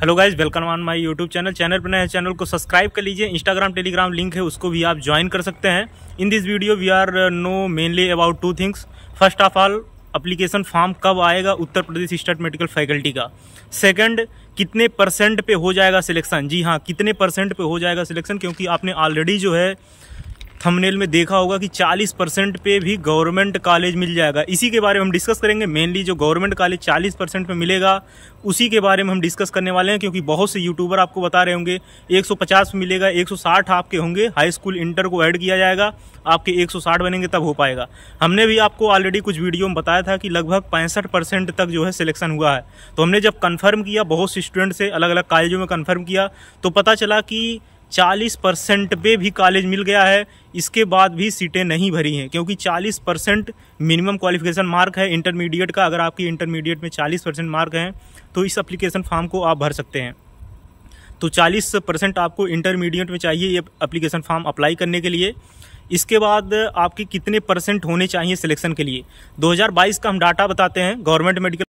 hello guys welcome on my YouTube channel channel पर नए channel को सब्सक्राइब कर लीजिए इंस्टाग्राम टेलीग्राम लिंक है उसको भी आप ज्वाइन कर सकते हैं in this video we are know mainly about two things first of all application form कब आएगा Uttar Pradesh state medical faculty का सेकंड कितने परसेंट पे हो जाएगा सिलेक्शन जी हाँ कितने परसेंट पे हो जाएगा सिलेक्शन क्योंकि आपने ऑलरेडी जो है थंबनेल में देखा होगा कि 40 परसेंट पे भी गवर्नमेंट कॉलेज मिल जाएगा इसी के बारे में हम डिस्कस करेंगे मेनली जो गवर्नमेंट कॉलेज 40 परसेंट पर मिलेगा उसी के बारे में हम डिस्कस करने वाले हैं क्योंकि बहुत से यूट्यूबर आपको बता रहे होंगे 150 मिलेगा 160 आपके होंगे हाई स्कूल इंटर को ऐड किया जाएगा आपके 160 बनेंगे तब हो पाएगा हमने भी आपको ऑलरेडी कुछ वीडियो में बताया था कि लगभग पैंसठ परसेंट तक जो है सिलेक्शन हुआ है तो हमने जब कन्फर्म किया बहुत से स्टूडेंट से अलग अलग कॉलेजों में कन्फर्म किया तो पता चला कि 40 परसेंट पे भी कॉलेज मिल गया है इसके बाद भी सीटें नहीं भरी हैं क्योंकि 40 परसेंट मिनिमम क्वालिफिकेशन मार्क है इंटरमीडिएट का अगर आपकी इंटरमीडिएट में 40 परसेंट मार्क हैं तो इस अप्लीकेशन फॉर्म को आप भर सकते हैं तो 40 परसेंट आपको इंटरमीडिएट में चाहिए ये अप्लीकेशन फॉर्म अप्लाई करने के लिए इसके बाद आपके कितने परसेंट होने चाहिए सिलेक्शन के लिए 2022 का हम डाटा बताते हैं गवर्नमेंट मेडिकल